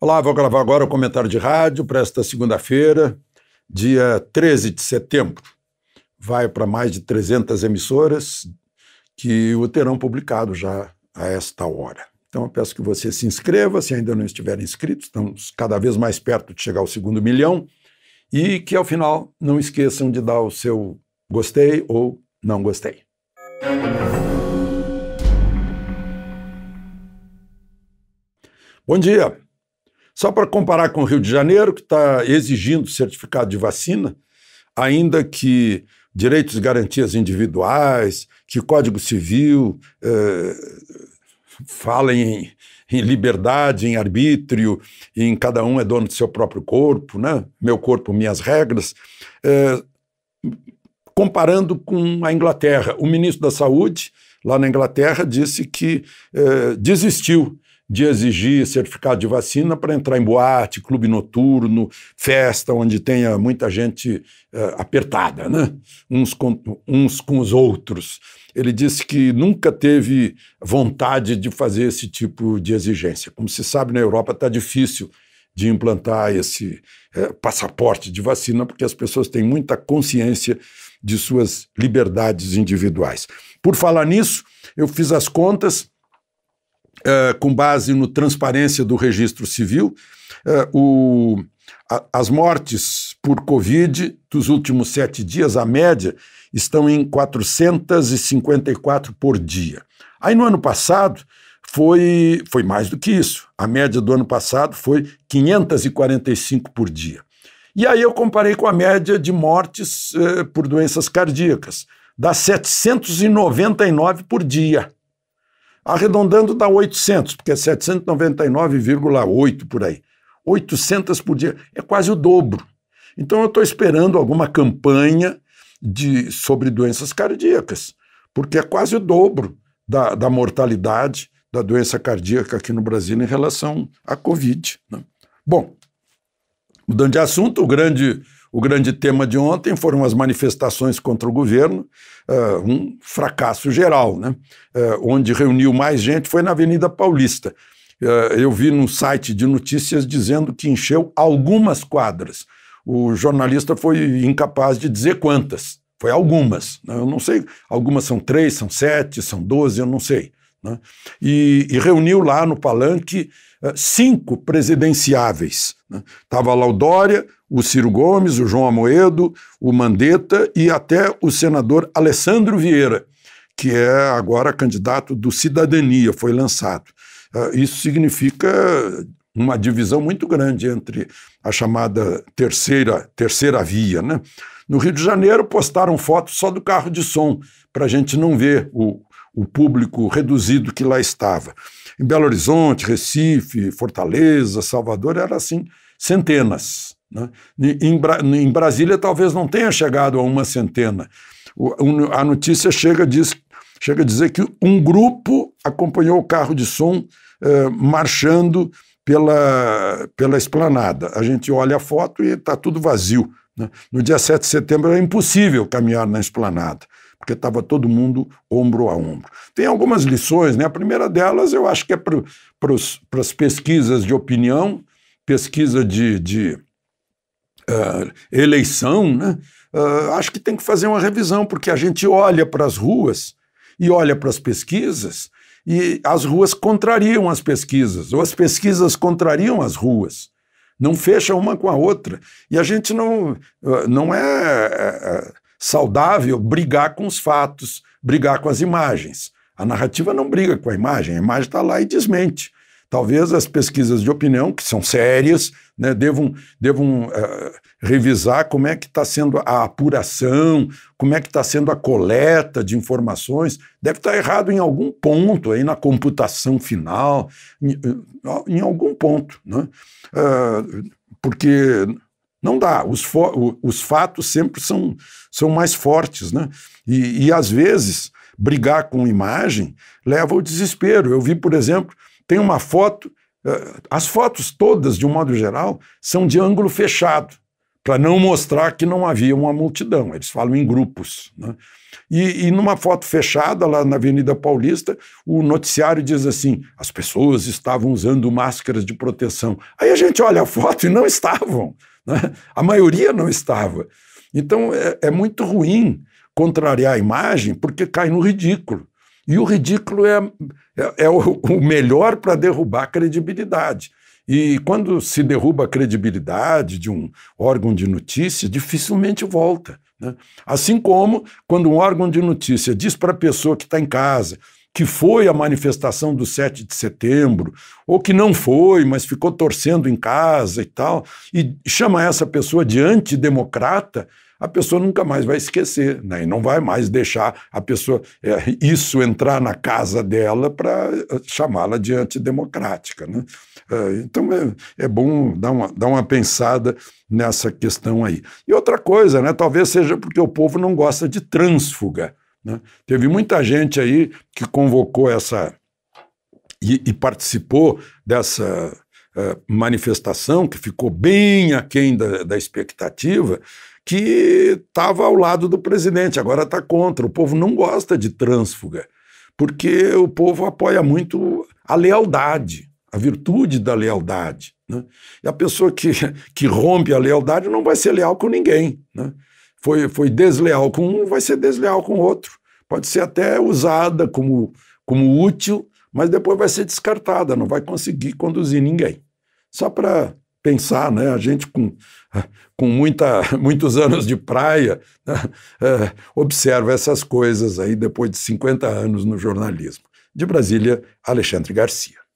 Olá, vou gravar agora o comentário de rádio para esta segunda-feira, dia 13 de setembro. Vai para mais de 300 emissoras que o terão publicado já a esta hora. Então eu peço que você se inscreva, se ainda não estiver inscrito, estamos cada vez mais perto de chegar ao segundo milhão, e que ao final não esqueçam de dar o seu gostei ou não gostei. Bom dia! Só para comparar com o Rio de Janeiro, que está exigindo certificado de vacina, ainda que direitos e garantias individuais, que Código Civil eh, falem em, em, liberdade, em arbítrio, em cada um é dono do seu próprio corpo, né? meu corpo, minhas regras. Eh, comparando com a Inglaterra, o ministro da Saúde, lá na Inglaterra, disse que eh, desistiu de exigir certificado de vacina para entrar em boate, clube noturno, festa onde tenha muita gente uh, apertada, né? uns, com, uns com os outros. Ele disse que nunca teve vontade de fazer esse tipo de exigência. Como se sabe, na Europa está difícil de implantar esse eh, passaporte de vacina, porque as pessoas têm muita consciência de suas liberdades individuais. Por falar nisso, eu fiz as contas é, com base no transparência do registro civil, uh, o, a, as mortes por Covid dos últimos sete dias, a média, estão em 454 por dia. Aí no ano passado foi, foi mais do que isso. A média do ano passado foi 545 por dia. E aí eu comparei com a média de mortes é, por doenças cardíacas, dá 799 por dia. Arredondando dá 800, porque é 799,8 por aí. 800 por dia, é quase o dobro. Então eu estou esperando alguma campanha de, sobre doenças cardíacas, porque é quase o dobro da, da mortalidade da doença cardíaca aqui no Brasil em relação à Covid. Né? Bom, mudando de assunto, o grande o grande tema de ontem foram as manifestações contra o governo, uh, um fracasso geral, né? Uh, onde reuniu mais gente foi na Avenida Paulista. Uh, eu vi num site de notícias dizendo que encheu algumas quadras. O jornalista foi incapaz de dizer quantas, foi algumas. Né? Eu não sei, algumas são três, são sete, são doze, eu não sei. Né? E, e, reuniu lá no palanque eh, cinco presidenciáveis. Estava né? lá o Dória, o Ciro Gomes, o João Amoedo, o Mandetta e até o senador Alessandro Vieira, que é agora candidato do Cidadania, foi lançado. Eh, isso significa uma divisão muito grande entre a chamada terceira, terceira via. Né? No Rio de Janeiro, postaram fotos só do carro de som, para a gente não ver o, o público reduzido que lá estava. Em Belo Horizonte, Recife, Fortaleza, Salvador, era assim, centenas. Né? Em, Bra em, Brasília talvez não tenha chegado a uma centena. O, a notícia chega, diz, chega a dizer que um grupo acompanhou o carro de som eh, marchando pela, pela esplanada. A gente olha a foto e está tudo vazio. Né? No dia 7 de setembro era é impossível caminhar na esplanada porque estava todo mundo ombro a ombro. Tem algumas lições, né? A primeira delas, eu acho que é para as pesquisas de opinião, pesquisa de, de uh, eleição, né? Uh, acho que tem que fazer uma revisão, porque a gente olha para as ruas e olha para as pesquisas e as ruas contrariam as pesquisas, ou as pesquisas contrariam as ruas. Não fecha uma com a outra. E a gente não, ah, não é, é, é saudável brigar com os fatos, brigar com as imagens. A narrativa não briga com a imagem, a imagem está lá e desmente. Talvez as pesquisas de opinião, que são sérias, né, devam, devam uh, revisar como é que está sendo a apuração, como é que está sendo a coleta de informações. Deve estar tá errado em algum ponto, aí na computação final, em, em algum ponto. Né? Uh, porque não dá. Os, os fatos sempre são, são mais fortes, né? E, e, às vezes brigar com imagem leva ao desespero. Eu vi, por exemplo, tem uma foto. Eh, as fotos todas, de um modo geral, são de ângulo fechado, para não mostrar que não havia uma multidão. Eles falam em grupos. Né? E, e numa foto fechada, lá na Avenida Paulista, o noticiário diz assim: as pessoas estavam usando máscaras de proteção. Aí a gente olha a foto e não estavam. Né? A maioria não estava. Então é, é muito ruim contrariar a imagem porque cai no ridículo. E o ridículo é, é, é o, o melhor para derrubar a credibilidade. E quando se derruba a credibilidade de um órgão de notícia, dificilmente volta. Né? Assim como quando um órgão de notícia diz para a pessoa que está em casa, que foi a manifestação do 7 de setembro, ou que não foi, mas ficou torcendo em casa e tal, e chama essa pessoa de antidemocrata, a pessoa nunca mais vai esquecer, né? e não vai mais deixar a pessoa é, isso entrar na casa dela para eh, chamá-la de antidemocrática. Né? É, então é, é bom dar uma, dar uma pensada nessa questão aí. E outra coisa, né? talvez seja porque o povo não gosta de trânsfuga. Né? Teve muita gente aí que convocou essa e, e participou dessa uh, manifestação, que ficou bem aquém da, da expectativa, que estava ao lado do presidente, agora está contra. O povo não gosta de trânsfuga, porque o povo apoia muito a lealdade, a virtude da lealdade. Né? E a pessoa que, que rompe a lealdade não vai ser leal com ninguém. Né? Foi, foi desleal com um, vai ser desleal com o outro pode ser até usada como, como útil, mas depois vai ser descartada, não vai conseguir conduzir ninguém. Só para pensar, né? A gente com, com muita, muitos anos de praia né? é, observa essas coisas aí depois de 50 anos no jornalismo. De Brasília, Alexandre Garcia.